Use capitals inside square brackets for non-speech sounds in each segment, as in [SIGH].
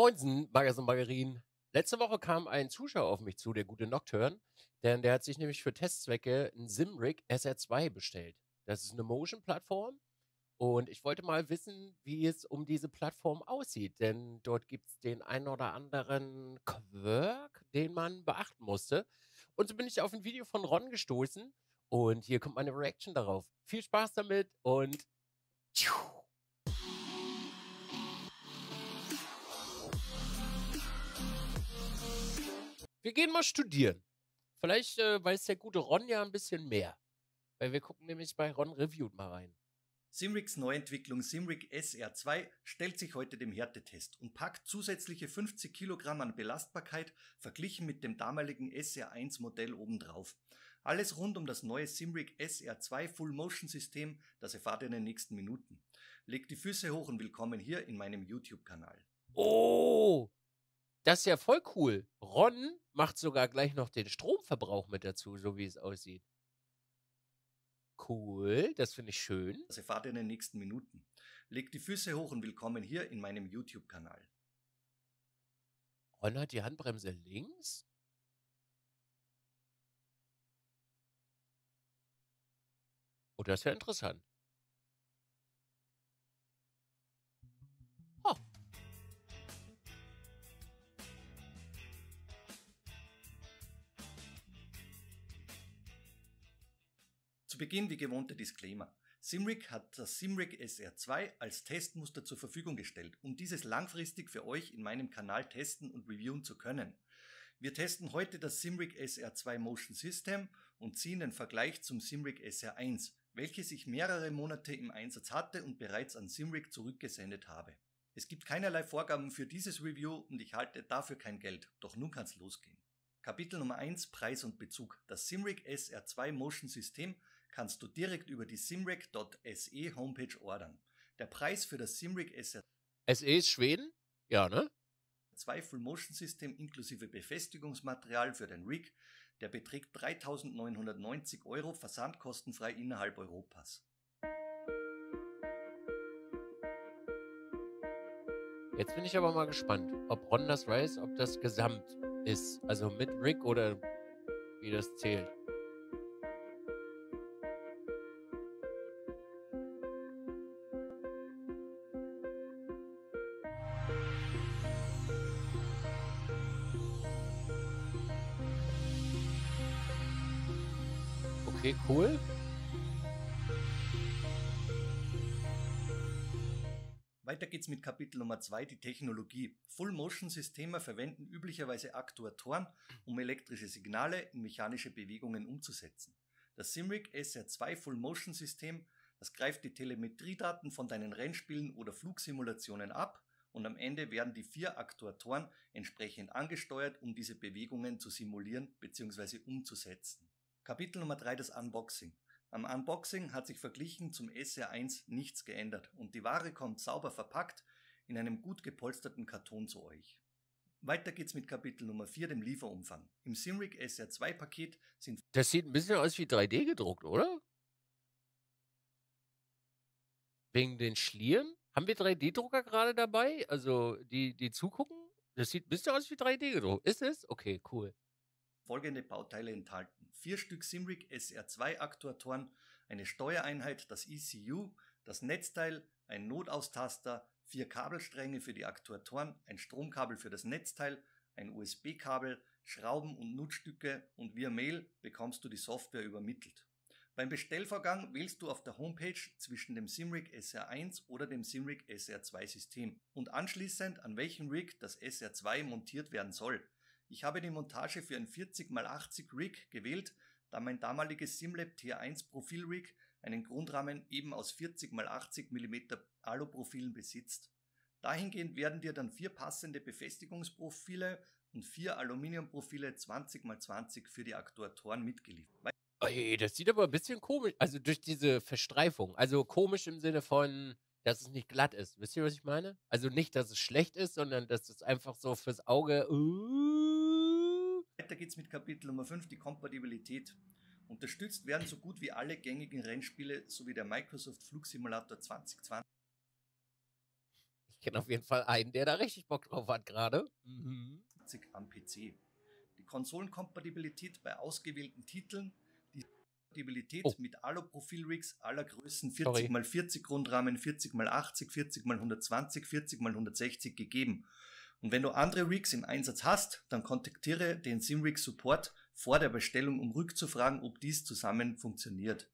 Moinsen, Baggers und Baggerien. Letzte Woche kam ein Zuschauer auf mich zu, der gute Nocturne, denn der hat sich nämlich für Testzwecke ein Simric SR2 bestellt. Das ist eine Motion-Plattform und ich wollte mal wissen, wie es um diese Plattform aussieht, denn dort gibt es den einen oder anderen Quirk, den man beachten musste. Und so bin ich auf ein Video von Ron gestoßen und hier kommt meine Reaction darauf. Viel Spaß damit und tschüss! Wir gehen mal studieren. Vielleicht äh, weiß der gute Ron ja ein bisschen mehr. Weil wir gucken nämlich bei Ron Reviewed mal rein. Simrigs Neuentwicklung Simrig SR2 stellt sich heute dem Härtetest und packt zusätzliche 50 Kilogramm an Belastbarkeit verglichen mit dem damaligen SR1 Modell obendrauf. Alles rund um das neue Simrig SR2 Full Motion System, das erfahrt ihr in den nächsten Minuten. Legt die Füße hoch und willkommen hier in meinem YouTube-Kanal. Oh, das ist ja voll cool. Ron macht sogar gleich noch den Stromverbrauch mit dazu, so wie es aussieht. Cool, das finde ich schön. Sie also, fahrt in den nächsten Minuten. Legt die Füße hoch und willkommen hier in meinem YouTube-Kanal. Ron hat die Handbremse links? Oh, das ist ja interessant. Zu Beginn wie gewohnte Disclaimer. Simrig hat das Simrig SR2 als Testmuster zur Verfügung gestellt, um dieses langfristig für euch in meinem Kanal testen und reviewen zu können. Wir testen heute das Simrig SR2 Motion System und ziehen den Vergleich zum Simrig SR1, welches ich mehrere Monate im Einsatz hatte und bereits an Simrig zurückgesendet habe. Es gibt keinerlei Vorgaben für dieses Review und ich halte dafür kein Geld, doch nun kann's losgehen. Kapitel Nummer 1 Preis und Bezug. Das Simrig SR2 Motion System kannst du direkt über die simrec.se Homepage ordern. Der Preis für das Simrec SE. SE ist Schweden? Ja, ne? Zwei Full-Motion-System inklusive Befestigungsmaterial für den Rig, der beträgt 3.990 Euro versandkostenfrei innerhalb Europas. Jetzt bin ich aber mal gespannt, ob Ron das weiß, ob das gesamt ist. Also mit Rig oder wie das zählt. Cool. Weiter geht's mit Kapitel Nummer 2, die Technologie. Full-Motion-Systeme verwenden üblicherweise Aktuatoren, um elektrische Signale in mechanische Bewegungen umzusetzen. Das Simric SR2 Full-Motion-System, das greift die Telemetriedaten von deinen Rennspielen oder Flugsimulationen ab und am Ende werden die vier Aktuatoren entsprechend angesteuert, um diese Bewegungen zu simulieren bzw. umzusetzen. Kapitel Nummer 3 das Unboxing. Am Unboxing hat sich verglichen zum SR1 nichts geändert und die Ware kommt sauber verpackt in einem gut gepolsterten Karton zu euch. Weiter geht's mit Kapitel Nummer 4, dem Lieferumfang. Im Simric SR2 Paket sind... Das sieht ein bisschen aus wie 3D gedruckt, oder? Wegen den Schlieren? Haben wir 3D-Drucker gerade dabei? Also, die, die zugucken? Das sieht ein bisschen aus wie 3D gedruckt. Ist es? Okay, cool. Folgende Bauteile enthalten vier Stück Simrig SR2-Aktuatoren, eine Steuereinheit, das ECU, das Netzteil, ein Notaustaster, vier Kabelstränge für die Aktuatoren, ein Stromkabel für das Netzteil, ein USB-Kabel, Schrauben und Nutzstücke und via Mail bekommst du die Software übermittelt. Beim Bestellvorgang wählst du auf der Homepage zwischen dem Simrig SR1 oder dem Simrig SR2 System und anschließend an welchem Rig das SR2 montiert werden soll. Ich habe die Montage für ein 40x80 Rig gewählt, da mein damaliges Simlab TR1 Profil Rig einen Grundrahmen eben aus 40x80 mm Aluprofilen besitzt. Dahingehend werden dir dann vier passende Befestigungsprofile und vier Aluminiumprofile 20x20 für die Aktuatoren mitgeliefert. das sieht aber ein bisschen komisch, also durch diese Verstreifung. Also komisch im Sinne von, dass es nicht glatt ist. Wisst ihr, was ich meine? Also nicht, dass es schlecht ist, sondern dass es einfach so fürs Auge. Uh, weiter geht's mit Kapitel Nummer 5, die Kompatibilität. Unterstützt werden so gut wie alle gängigen Rennspiele sowie der Microsoft Flugsimulator 2020. Ich kenne auf jeden Fall einen, der da richtig Bock drauf hat gerade. Mhm. Am PC. Die Konsolenkompatibilität bei ausgewählten Titeln, die Kompatibilität oh. mit Alu-Profil-Rigs aller Größen 40x40 Grundrahmen, 40x80, 40x120, 40x160 gegeben. Und wenn du andere Rigs im Einsatz hast, dann kontaktiere den SimRig Support vor der Bestellung, um rückzufragen, ob dies zusammen funktioniert.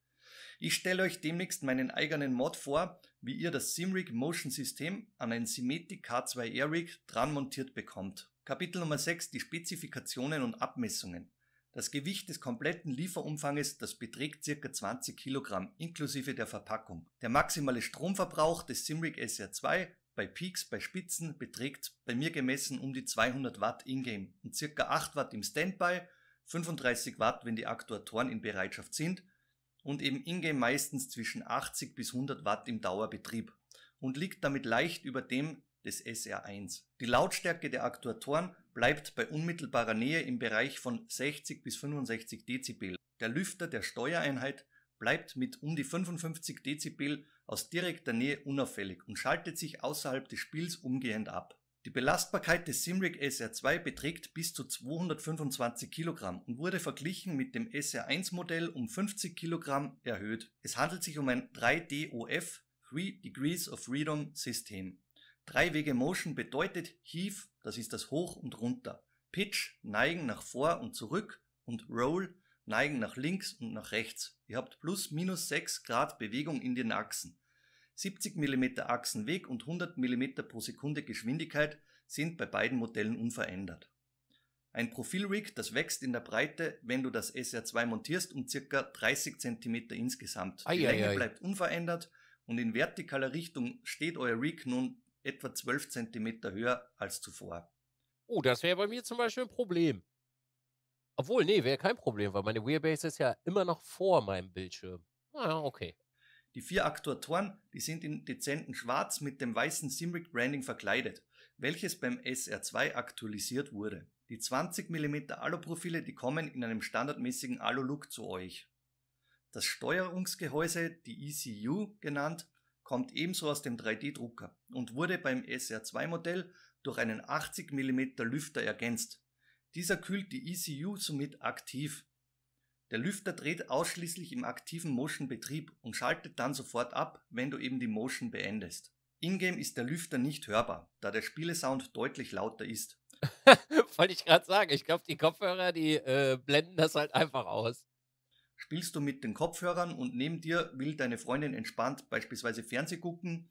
Ich stelle euch demnächst meinen eigenen Mod vor, wie ihr das SimRig Motion System an ein Symmetic k 2 Air Rig dran montiert bekommt. Kapitel Nummer 6, die Spezifikationen und Abmessungen. Das Gewicht des kompletten Lieferumfanges, das beträgt ca. 20 Kilogramm inklusive der Verpackung. Der maximale Stromverbrauch des Simrig SR2 bei Peaks, bei Spitzen beträgt bei mir gemessen um die 200 Watt Ingame und ca. 8 Watt im Standby, 35 Watt, wenn die Aktuatoren in Bereitschaft sind und eben Ingame meistens zwischen 80 bis 100 Watt im Dauerbetrieb und liegt damit leicht über dem des SR1. Die Lautstärke der Aktuatoren bleibt bei unmittelbarer Nähe im Bereich von 60 bis 65 Dezibel. Der Lüfter der Steuereinheit bleibt mit um die 55 Dezibel aus direkter Nähe unauffällig und schaltet sich außerhalb des Spiels umgehend ab. Die Belastbarkeit des Simric SR2 beträgt bis zu 225 kg und wurde verglichen mit dem SR1-Modell um 50 kg erhöht. Es handelt sich um ein 3DOF Three Degrees of Freedom System. Drei Wege Motion bedeutet Heave, das ist das Hoch und Runter, Pitch, Neigen nach vor und zurück und Roll, neigen nach links und nach rechts. Ihr habt plus minus 6 Grad Bewegung in den Achsen. 70 mm Achsenweg und 100 mm pro Sekunde Geschwindigkeit sind bei beiden Modellen unverändert. Ein Profilrig, das wächst in der Breite, wenn du das SR2 montierst, um ca. 30 cm insgesamt. Ei, Die Länge ei, ei. bleibt unverändert und in vertikaler Richtung steht euer Rig nun etwa 12 cm höher als zuvor. Oh, das wäre bei mir zum Beispiel ein Problem. Obwohl, nee, wäre kein Problem, weil meine Wheelbase ist ja immer noch vor meinem Bildschirm. Naja, ah, okay. Die vier Aktuatoren, die sind in dezenten Schwarz mit dem weißen Simric Branding verkleidet, welches beim SR2 aktualisiert wurde. Die 20 mm Aluprofile, die kommen in einem standardmäßigen Alu-Look zu euch. Das Steuerungsgehäuse, die ECU genannt, kommt ebenso aus dem 3D-Drucker und wurde beim SR2-Modell durch einen 80 mm Lüfter ergänzt, dieser kühlt die ECU somit aktiv. Der Lüfter dreht ausschließlich im aktiven Motion-Betrieb und schaltet dann sofort ab, wenn du eben die Motion beendest. Ingame ist der Lüfter nicht hörbar, da der Spielesound deutlich lauter ist. [LAUGHS] Wollte ich gerade sagen, ich glaube, die Kopfhörer, die äh, blenden das halt einfach aus. Spielst du mit den Kopfhörern und neben dir will deine Freundin entspannt beispielsweise Fernseh gucken,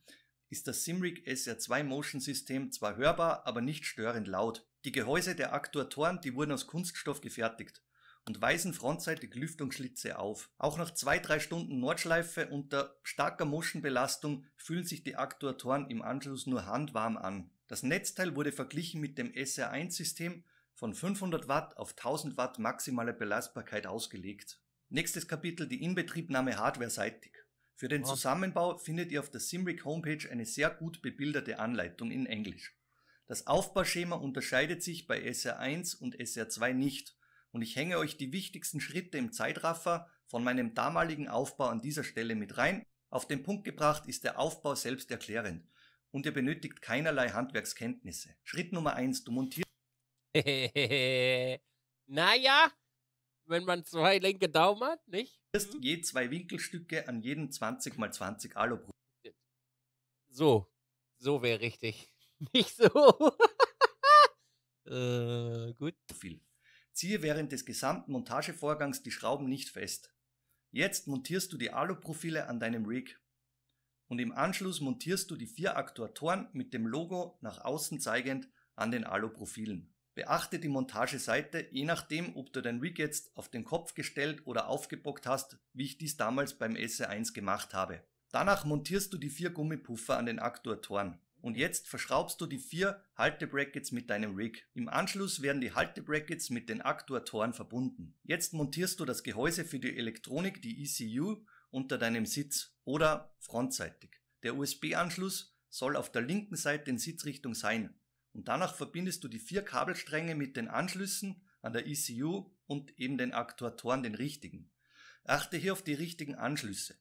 ist das Simric SR2 Motion System zwar hörbar, aber nicht störend laut. Die Gehäuse der Aktuatoren, die wurden aus Kunststoff gefertigt und weisen frontseitig Lüftungsschlitze auf. Auch nach zwei, drei Stunden Nordschleife unter starker Moschenbelastung fühlen sich die Aktuatoren im Anschluss nur handwarm an. Das Netzteil wurde verglichen mit dem SR1-System von 500 Watt auf 1000 Watt maximale Belastbarkeit ausgelegt. Nächstes Kapitel die Inbetriebnahme hardware-seitig. Für den Zusammenbau findet ihr auf der Simric Homepage eine sehr gut bebilderte Anleitung in Englisch. Das Aufbauschema unterscheidet sich bei SR1 und SR2 nicht und ich hänge euch die wichtigsten Schritte im Zeitraffer von meinem damaligen Aufbau an dieser Stelle mit rein. Auf den Punkt gebracht ist der Aufbau selbst erklärend und ihr benötigt keinerlei Handwerkskenntnisse. Schritt Nummer 1, du montierst... [LAUGHS] naja, wenn man zwei linke Daumen hat, nicht? Mhm. Je zwei Winkelstücke an jedem 20 x 20 Alubrücken. So, so wäre richtig. [LAUGHS] nicht so. äh, gut. Viel. Ziehe während des gesamten Montagevorgangs die Schrauben nicht fest. Jetzt montierst du die Aluprofile an deinem Rig. Und im Anschluss montierst du die vier Aktuatoren mit dem Logo nach außen zeigend an den Aluprofilen. Beachte die Montageseite, je nachdem, ob du dein Rig jetzt auf den Kopf gestellt oder aufgebockt hast, wie ich dies damals beim SE1 gemacht habe. Danach montierst du die vier Gummipuffer an den Aktuatoren und jetzt verschraubst du die vier Haltebrackets mit deinem Rig. Im Anschluss werden die Haltebrackets mit den Aktuatoren verbunden. Jetzt montierst du das Gehäuse für die Elektronik, die ECU, unter deinem Sitz oder frontseitig. Der USB-Anschluss soll auf der linken Seite in Sitzrichtung sein und danach verbindest du die vier Kabelstränge mit den Anschlüssen an der ECU und eben den Aktuatoren, den richtigen. Achte hier auf die richtigen Anschlüsse.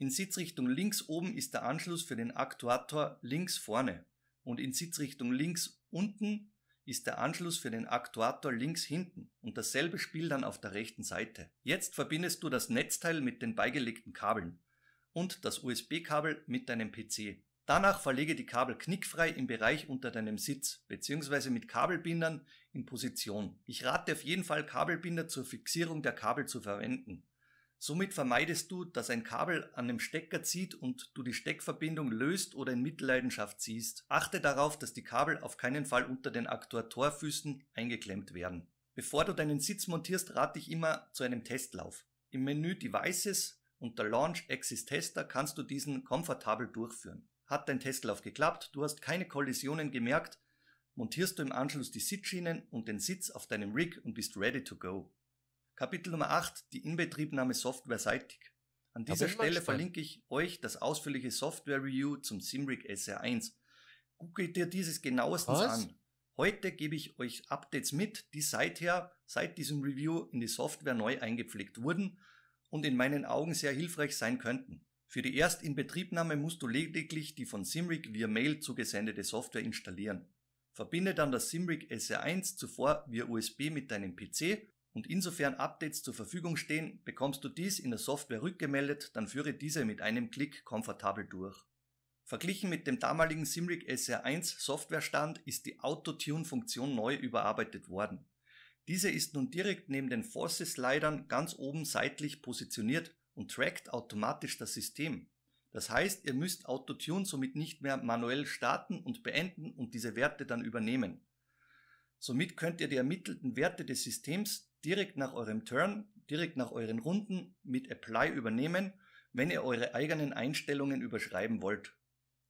In Sitzrichtung links oben ist der Anschluss für den Aktuator links vorne und in Sitzrichtung links unten ist der Anschluss für den Aktuator links hinten und dasselbe Spiel dann auf der rechten Seite. Jetzt verbindest du das Netzteil mit den beigelegten Kabeln und das USB-Kabel mit deinem PC. Danach verlege die Kabel knickfrei im Bereich unter deinem Sitz bzw. mit Kabelbindern in Position. Ich rate auf jeden Fall Kabelbinder zur Fixierung der Kabel zu verwenden. Somit vermeidest du, dass ein Kabel an dem Stecker zieht und du die Steckverbindung löst oder in Mitleidenschaft ziehst. Achte darauf, dass die Kabel auf keinen Fall unter den Aktuatorfüßen eingeklemmt werden. Bevor du deinen Sitz montierst, rate ich immer zu einem Testlauf. Im Menü Devices unter Launch Axis Tester kannst du diesen komfortabel durchführen. Hat dein Testlauf geklappt, du hast keine Kollisionen gemerkt, montierst du im Anschluss die Sitzschienen und den Sitz auf deinem Rig und bist ready to go. Kapitel Nummer 8, die Inbetriebnahme softwareseitig. An dieser Stelle verlinke ich euch das ausführliche Software-Review zum Simric SR1. Gucke dir dieses genauestens Was? an. Heute gebe ich euch Updates mit, die seither, seit diesem Review in die Software neu eingepflegt wurden und in meinen Augen sehr hilfreich sein könnten. Für die Erstinbetriebnahme musst du lediglich die von Simric via Mail zugesendete Software installieren. Verbinde dann das Simric SR1 zuvor via USB mit deinem PC und insofern Updates zur Verfügung stehen, bekommst du dies in der Software rückgemeldet, dann führe diese mit einem Klick komfortabel durch. Verglichen mit dem damaligen Simric SR1 Softwarestand ist die auto tune funktion neu überarbeitet worden. Diese ist nun direkt neben den Forces-Slidern ganz oben seitlich positioniert und trackt automatisch das System. Das heißt, ihr müsst Auto-Tune somit nicht mehr manuell starten und beenden und diese Werte dann übernehmen. Somit könnt ihr die ermittelten Werte des Systems direkt nach eurem Turn, direkt nach euren Runden mit Apply übernehmen, wenn ihr eure eigenen Einstellungen überschreiben wollt.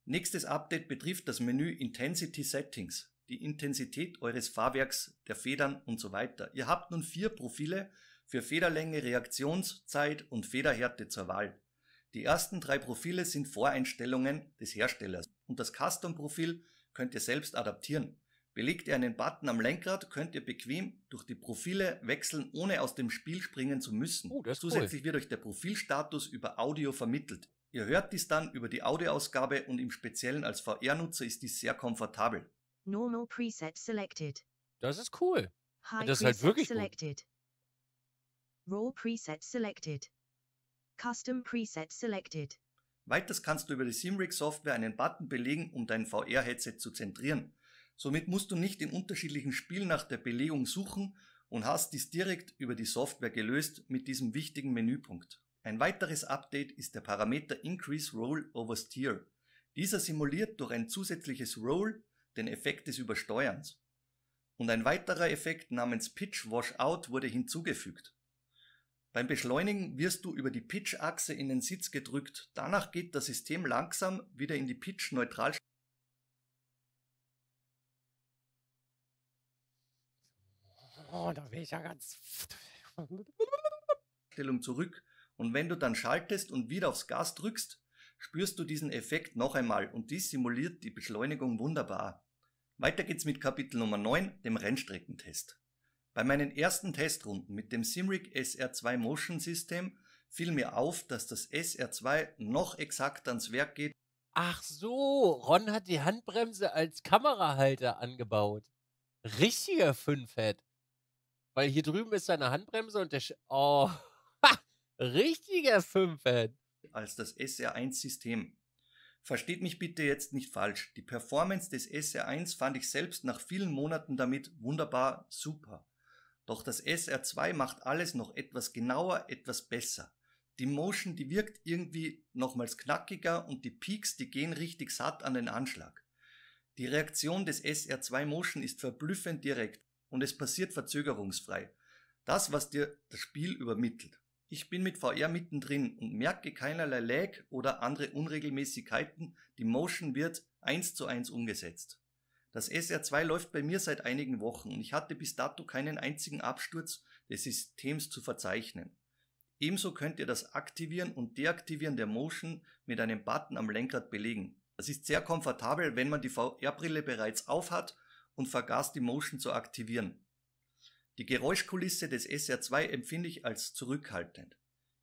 Nächstes Update betrifft das Menü Intensity Settings, die Intensität eures Fahrwerks, der Federn und so weiter. Ihr habt nun vier Profile für Federlänge, Reaktionszeit und Federhärte zur Wahl. Die ersten drei Profile sind Voreinstellungen des Herstellers und das Custom-Profil könnt ihr selbst adaptieren. Belegt ihr einen Button am Lenkrad, könnt ihr bequem durch die Profile wechseln, ohne aus dem Spiel springen zu müssen. Oh, Zusätzlich cool. wird euch der Profilstatus über Audio vermittelt. Ihr hört dies dann über die Audioausgabe und im Speziellen als VR-Nutzer ist dies sehr komfortabel. Normal Preset selected. Das ist cool. High das ist halt wirklich selected. Gut. Raw Preset selected. Custom Preset selected. Weiters kannst du über die Simrig Software einen Button belegen, um dein VR-Headset zu zentrieren. Somit musst du nicht im unterschiedlichen Spiel nach der Belegung suchen und hast dies direkt über die Software gelöst mit diesem wichtigen Menüpunkt. Ein weiteres Update ist der Parameter Increase Roll over Steer. Dieser simuliert durch ein zusätzliches Roll den Effekt des Übersteuerns. Und ein weiterer Effekt namens Pitch Washout wurde hinzugefügt. Beim Beschleunigen wirst du über die Pitch-Achse in den Sitz gedrückt. Danach geht das System langsam wieder in die Pitch-Neutral oh, da bin ich ja ganz. Stellung [LAUGHS] zurück. Und wenn du dann schaltest und wieder aufs Gas drückst, spürst du diesen Effekt noch einmal und dies simuliert die Beschleunigung wunderbar. Weiter geht's mit Kapitel Nummer 9, dem Rennstreckentest. Bei meinen ersten Testrunden mit dem Simric SR2 Motion System fiel mir auf, dass das SR2 noch exakt ans Werk geht. Ach so, Ron hat die Handbremse als Kamerahalter angebaut. Richtiger Fünfhead. Weil hier drüben ist seine Handbremse und der. Sch oh, ha, [LAUGHS] richtiger Fünfer. Als das SR1-System. Versteht mich bitte jetzt nicht falsch. Die Performance des SR1 fand ich selbst nach vielen Monaten damit wunderbar super. Doch das SR2 macht alles noch etwas genauer, etwas besser. Die Motion, die wirkt irgendwie nochmals knackiger und die Peaks, die gehen richtig satt an den Anschlag. Die Reaktion des SR2 Motion ist verblüffend direkt und es passiert verzögerungsfrei. Das, was dir das Spiel übermittelt. Ich bin mit VR mittendrin und merke keinerlei Lag oder andere Unregelmäßigkeiten. Die Motion wird eins zu eins umgesetzt. Das SR2 läuft bei mir seit einigen Wochen und ich hatte bis dato keinen einzigen Absturz des Systems zu verzeichnen. Ebenso könnt ihr das Aktivieren und Deaktivieren der Motion mit einem Button am Lenkrad belegen. Das ist sehr komfortabel, wenn man die VR-Brille bereits aufhat und vergaß die Motion zu aktivieren. Die Geräuschkulisse des SR2 empfinde ich als zurückhaltend.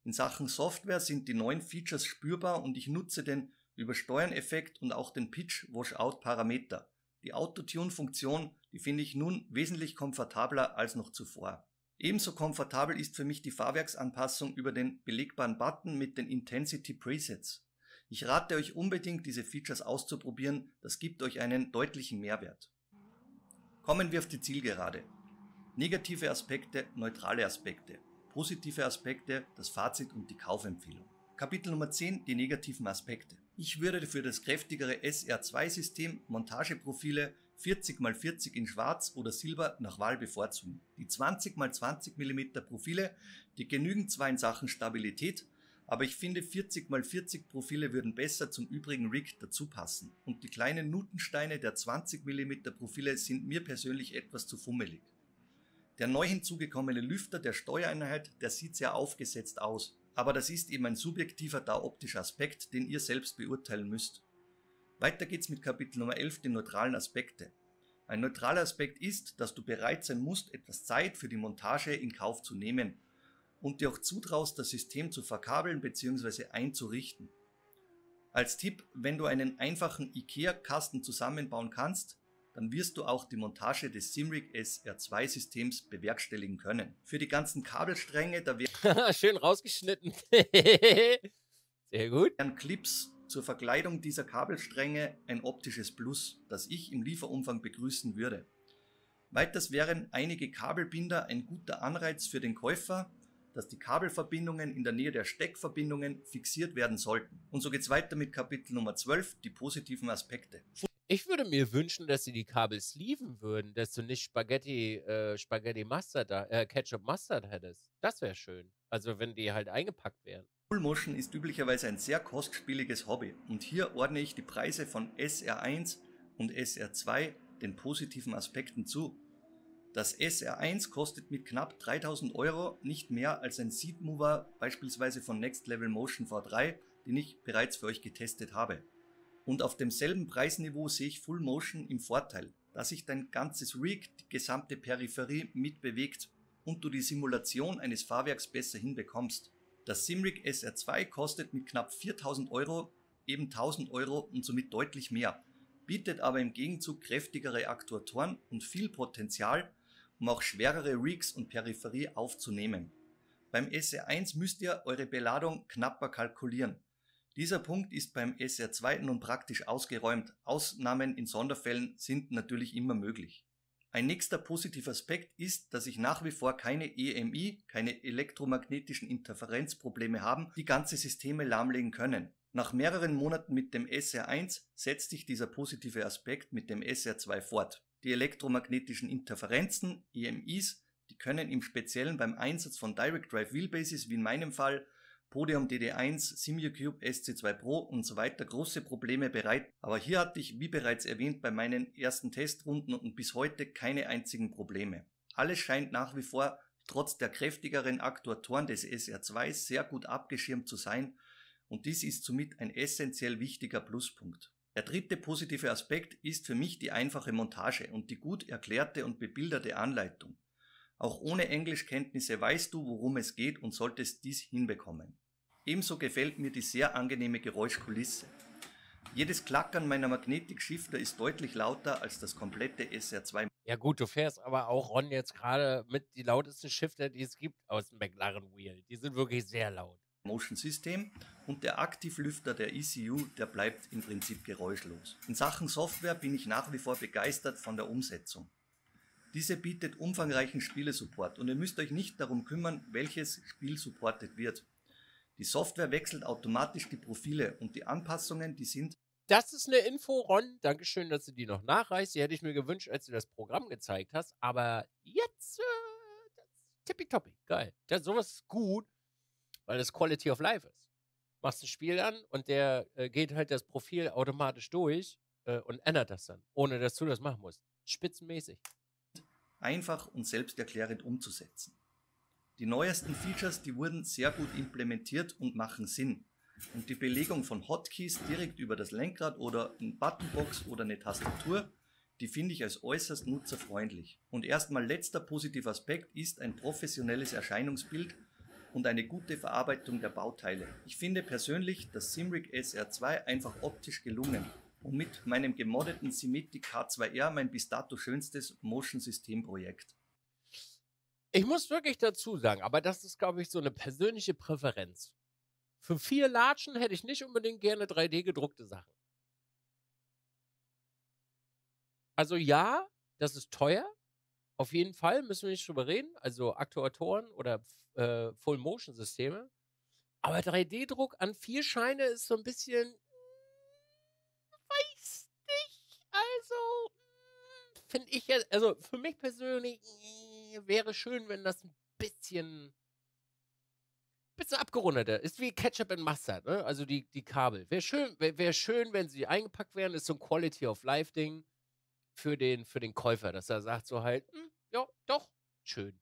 In Sachen Software sind die neuen Features spürbar und ich nutze den Übersteuern-Effekt und auch den Pitch-Washout-Parameter. Die Autotune-Funktion, die finde ich nun wesentlich komfortabler als noch zuvor. Ebenso komfortabel ist für mich die Fahrwerksanpassung über den belegbaren Button mit den Intensity Presets. Ich rate euch unbedingt, diese Features auszuprobieren, das gibt euch einen deutlichen Mehrwert. Kommen wir auf die Zielgerade. Negative Aspekte, neutrale Aspekte. Positive Aspekte, das Fazit und die Kaufempfehlung. Kapitel Nummer 10, die negativen Aspekte. Ich würde für das kräftigere SR2-System Montageprofile 40x40 in Schwarz oder Silber nach Wahl bevorzugen. Die 20x20 mm Profile, die genügend zwar in Sachen Stabilität, aber ich finde 40 mal 40 Profile würden besser zum übrigen Rig dazu passen. Und die kleinen Nutensteine der 20 mm Profile sind mir persönlich etwas zu fummelig. Der neu hinzugekommene Lüfter der Steuereinheit, der sieht sehr aufgesetzt aus. Aber das ist eben ein subjektiver, da optischer Aspekt, den ihr selbst beurteilen müsst. Weiter geht's mit Kapitel Nummer 11, den neutralen Aspekte. Ein neutraler Aspekt ist, dass du bereit sein musst, etwas Zeit für die Montage in Kauf zu nehmen, und dir auch zutraust, das System zu verkabeln bzw. einzurichten. Als Tipp, wenn du einen einfachen IKEA-Kasten zusammenbauen kannst, dann wirst du auch die Montage des Simric SR2-Systems bewerkstelligen können. Für die ganzen Kabelstränge, da werden [LAUGHS] schön rausgeschnitten. [LAUGHS] Sehr gut. Clips zur Verkleidung dieser Kabelstränge ein optisches Plus, das ich im Lieferumfang begrüßen würde. Weiters wären einige Kabelbinder ein guter Anreiz für den Käufer, dass die Kabelverbindungen in der Nähe der Steckverbindungen fixiert werden sollten. Und so geht es weiter mit Kapitel Nummer 12, die positiven Aspekte. Ich würde mir wünschen, dass sie die Kabel sleeven würden, dass du nicht Spaghetti, äh, Spaghetti Mustard, äh, Ketchup Mustard hättest. Das wäre schön. Also wenn die halt eingepackt wären. Full Motion ist üblicherweise ein sehr kostspieliges Hobby und hier ordne ich die Preise von SR1 und SR2 den positiven Aspekten zu. Das SR1 kostet mit knapp 3000 Euro nicht mehr als ein Seat Mover, beispielsweise von Next Level Motion V3, den ich bereits für euch getestet habe. Und auf demselben Preisniveau sehe ich Full Motion im Vorteil, da sich dein ganzes Rig, die gesamte Peripherie mitbewegt und du die Simulation eines Fahrwerks besser hinbekommst. Das Simrig SR2 kostet mit knapp 4000 Euro eben 1000 Euro und somit deutlich mehr, bietet aber im Gegenzug kräftigere Aktuatoren und viel Potenzial, um auch schwerere Rigs und Peripherie aufzunehmen. Beim SR1 e müsst ihr eure Beladung knapper kalkulieren. Dieser Punkt ist beim SR2 e nun praktisch ausgeräumt. Ausnahmen in Sonderfällen sind natürlich immer möglich. Ein nächster positiver Aspekt ist, dass ich nach wie vor keine EMI, keine elektromagnetischen Interferenzprobleme haben, die ganze Systeme lahmlegen können. Nach mehreren Monaten mit dem SR1 e setzt sich dieser positive Aspekt mit dem SR2 fort. Die elektromagnetischen Interferenzen (EMIs), die können im Speziellen beim Einsatz von Direct Drive Wheelbases wie in meinem Fall (Podium DD1, SimuCube, SC2 Pro und so weiter große Probleme bereiten, aber hier hatte ich wie bereits erwähnt bei meinen ersten Testrunden und bis heute keine einzigen Probleme. Alles scheint nach wie vor trotz der kräftigeren Aktuatoren des SR2 sehr gut abgeschirmt zu sein und dies ist somit ein essentiell wichtiger Pluspunkt der dritte positive Aspekt ist für mich die einfache Montage und die gut erklärte und bebilderte Anleitung. Auch ohne Englischkenntnisse weißt du, worum es geht und solltest dies hinbekommen. Ebenso gefällt mir die sehr angenehme Geräuschkulisse. Jedes Klackern meiner Magnetikschifter ist deutlich lauter als das komplette SR2. Ja gut, du fährst aber auch Ron jetzt gerade mit die lautesten Shifter, die es gibt aus dem McLaren Wheel. Die sind wirklich sehr laut. Motion System und der Aktivlüfter der ECU, der bleibt im Prinzip geräuschlos. In Sachen Software bin ich nach wie vor begeistert von der Umsetzung. Diese bietet umfangreichen Spielesupport und ihr müsst euch nicht darum kümmern, welches Spiel supportet wird. Die Software wechselt automatisch die Profile und die Anpassungen, die sind. Das ist eine Info, Ron. Dankeschön, dass du die noch nachreichst. Die hätte ich mir gewünscht, als du das Programm gezeigt hast. Aber jetzt äh, tippitoppi. Geil. Das, sowas ist gut weil das Quality of Life ist. Machst ein Spiel an und der äh, geht halt das Profil automatisch durch äh, und ändert das dann, ohne dass du das machen musst. Spitzenmäßig. Einfach und selbsterklärend umzusetzen. Die neuesten Features, die wurden sehr gut implementiert und machen Sinn. Und die Belegung von Hotkeys direkt über das Lenkrad oder ein Buttonbox oder eine Tastatur, die finde ich als äußerst nutzerfreundlich. Und erstmal letzter positiver Aspekt ist ein professionelles Erscheinungsbild, und eine gute Verarbeitung der Bauteile. Ich finde persönlich das Simric SR2 einfach optisch gelungen und mit meinem gemoddeten Symmetric K2R mein bis dato schönstes Motion-System-Projekt. Ich muss wirklich dazu sagen, aber das ist, glaube ich, so eine persönliche Präferenz. Für vier Latschen hätte ich nicht unbedingt gerne 3D gedruckte Sachen. Also ja, das ist teuer, auf jeden Fall müssen wir nicht drüber reden, also Aktuatoren oder äh, Full-Motion-Systeme. Aber 3D-Druck an vier Scheine ist so ein bisschen, weiß nicht, also hm, finde ich, also für mich persönlich äh, wäre schön, wenn das ein bisschen bisschen abgerundeter. Ist wie Ketchup and Mustard, ne? Also die, die Kabel. Wäre schön, wär, wär, schön, wenn sie eingepackt wären. Ist so ein Quality of Life-Ding für den, für den Käufer, dass er sagt so halt, hm, ja, doch, schön.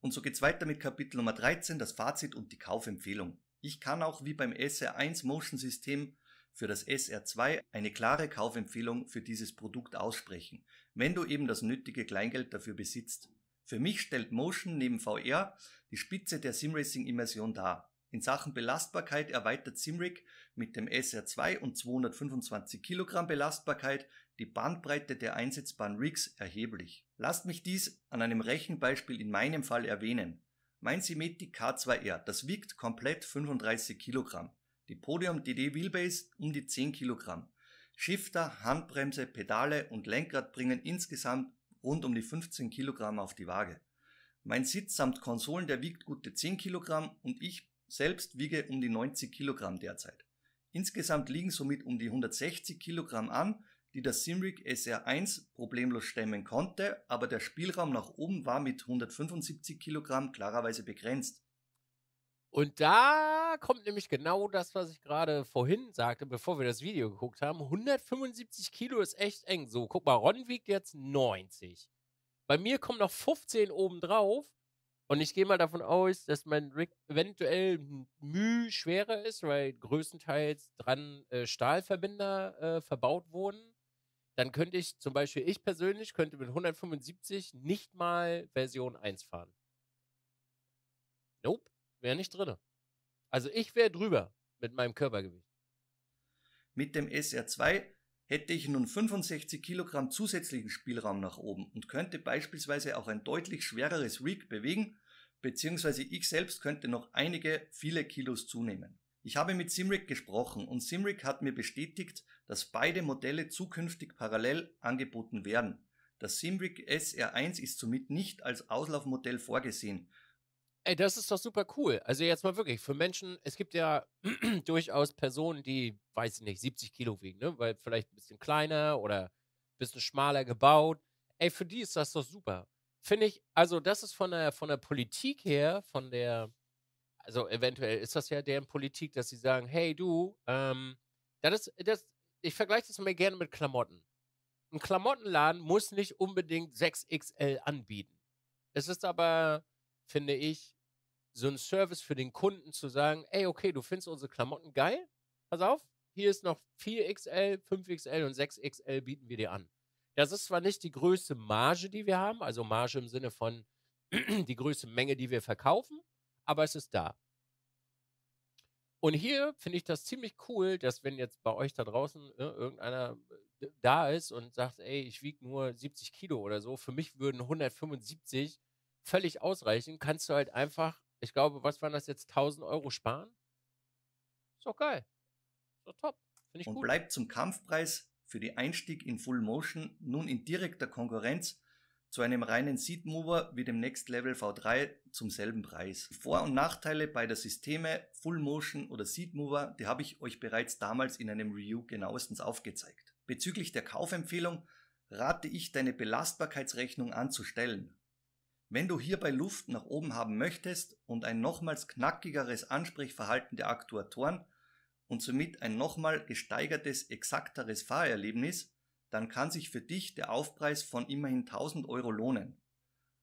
Und so geht's weiter mit Kapitel Nummer 13, das Fazit und die Kaufempfehlung. Ich kann auch wie beim SR1 Motion System für das SR2 eine klare Kaufempfehlung für dieses Produkt aussprechen, wenn du eben das nötige Kleingeld dafür besitzt. Für mich stellt Motion neben VR die Spitze der Simracing-Immersion dar. In Sachen Belastbarkeit erweitert Simrick mit dem SR2 und 225 Kilogramm Belastbarkeit die Bandbreite der einsetzbaren Rigs erheblich. Lasst mich dies an einem Rechenbeispiel in meinem Fall erwähnen. Mein Symmetric K2R, das wiegt komplett 35 Kilogramm. Die Podium DD Wheelbase um die 10 Kilogramm. Shifter, Handbremse, Pedale und Lenkrad bringen insgesamt rund um die 15 Kilogramm auf die Waage. Mein Sitz samt Konsolen, der wiegt gute 10 Kilogramm und ich selbst wiege um die 90 Kilogramm derzeit. Insgesamt liegen somit um die 160 Kilogramm an, die das Simric SR1 problemlos stemmen konnte, aber der Spielraum nach oben war mit 175 Kilogramm klarerweise begrenzt. Und da kommt nämlich genau das, was ich gerade vorhin sagte, bevor wir das Video geguckt haben. 175 Kilo ist echt eng. So, guck mal, Ron wiegt jetzt 90. Bei mir kommen noch 15 oben drauf. Und ich gehe mal davon aus, dass mein Rig eventuell müh schwerer ist, weil größtenteils dran äh, Stahlverbinder äh, verbaut wurden. Dann könnte ich zum Beispiel, ich persönlich könnte mit 175 nicht mal Version 1 fahren. Nope, wäre nicht drin. Also ich wäre drüber mit meinem Körpergewicht. Mit dem SR2 hätte ich nun 65 Kilogramm zusätzlichen Spielraum nach oben und könnte beispielsweise auch ein deutlich schwereres Rig bewegen beziehungsweise ich selbst könnte noch einige, viele Kilos zunehmen. Ich habe mit Simric gesprochen und Simric hat mir bestätigt, dass beide Modelle zukünftig parallel angeboten werden. Das Simric SR1 ist somit nicht als Auslaufmodell vorgesehen. Ey, das ist doch super cool. Also jetzt mal wirklich, für Menschen, es gibt ja [CLEARS THROAT] durchaus Personen, die, weiß ich nicht, 70 Kilo wiegen, ne? weil vielleicht ein bisschen kleiner oder ein bisschen schmaler gebaut. Ey, für die ist das doch super finde ich, also das ist von der, von der Politik her, von der, also eventuell ist das ja deren Politik, dass sie sagen, hey du, ähm, das ist, das, ich vergleiche das mal gerne mit Klamotten. Ein Klamottenladen muss nicht unbedingt 6XL anbieten. Es ist aber, finde ich, so ein Service für den Kunden zu sagen, ey, okay, du findest unsere Klamotten geil, pass auf, hier ist noch 4XL, 5XL und 6XL bieten wir dir an. Das ist zwar nicht die größte Marge, die wir haben, also Marge im Sinne von [CLEARS THROAT] die größte Menge, die wir verkaufen, aber es ist da. Und hier finde ich das ziemlich cool, dass wenn jetzt bei euch da draußen ne, irgendeiner äh, da ist und sagt, ey, ich wiege nur 70 Kilo oder so, für mich würden 175 völlig ausreichen, kannst du halt einfach, ich glaube, was waren das jetzt, 1000 Euro sparen? Ist doch geil. Ist doch top. Finde ich und gut. bleibt zum Kampfpreis für den Einstieg in Full Motion nun in direkter Konkurrenz zu einem reinen Seat Mover wie dem Next Level V3 zum selben Preis. Vor- und Nachteile beider Systeme, Full Motion oder Seat Mover, die habe ich euch bereits damals in einem Review genauestens aufgezeigt. Bezüglich der Kaufempfehlung rate ich, deine Belastbarkeitsrechnung anzustellen. Wenn du hierbei Luft nach oben haben möchtest und ein nochmals knackigeres Ansprechverhalten der Aktuatoren und somit ein nochmal gesteigertes, exakteres Fahrerlebnis, dann kann sich für dich der Aufpreis von immerhin 1000 Euro lohnen.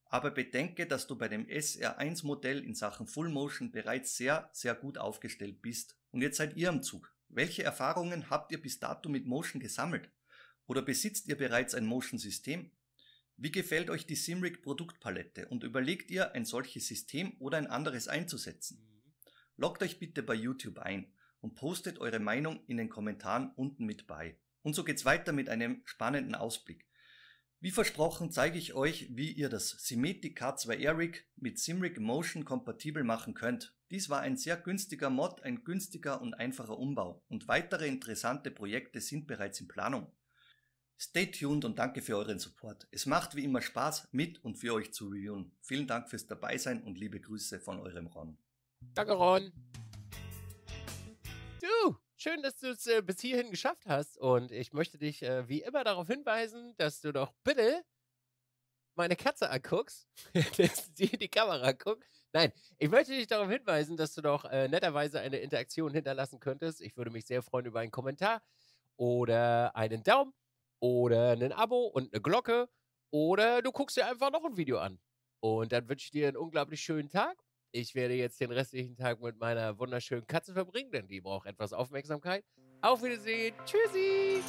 Aber bedenke, dass du bei dem SR1 Modell in Sachen Full Motion bereits sehr, sehr gut aufgestellt bist. Und jetzt seid ihr am Zug. Welche Erfahrungen habt ihr bis dato mit Motion gesammelt? Oder besitzt ihr bereits ein Motion System? Wie gefällt euch die Simric Produktpalette und überlegt ihr, ein solches System oder ein anderes einzusetzen? Mhm. Loggt euch bitte bei YouTube ein und postet eure Meinung in den Kommentaren unten mit bei. Und so geht's weiter mit einem spannenden Ausblick. Wie versprochen zeige ich euch, wie ihr das Symmetic K2 Eric mit Simrig Motion kompatibel machen könnt. Dies war ein sehr günstiger Mod, ein günstiger und einfacher Umbau und weitere interessante Projekte sind bereits in Planung. Stay tuned und danke für euren Support. Es macht wie immer Spaß, mit und für euch zu reviewen. Vielen Dank fürs Dabeisein und liebe Grüße von eurem Ron. Danke Ron. Du, schön, dass du es äh, bis hierhin geschafft hast. Und ich möchte dich äh, wie immer darauf hinweisen, dass du doch bitte meine Katze anguckst, [LAUGHS] dass sie in die Kamera guckt. Nein, ich möchte dich darauf hinweisen, dass du doch äh, netterweise eine Interaktion hinterlassen könntest. Ich würde mich sehr freuen über einen Kommentar oder einen Daumen oder ein Abo und eine Glocke. Oder du guckst dir einfach noch ein Video an. Und dann wünsche ich dir einen unglaublich schönen Tag ich werde jetzt den restlichen Tag mit meiner wunderschönen Katze verbringen, denn die braucht etwas Aufmerksamkeit. Auf Wiedersehen. Tschüssi.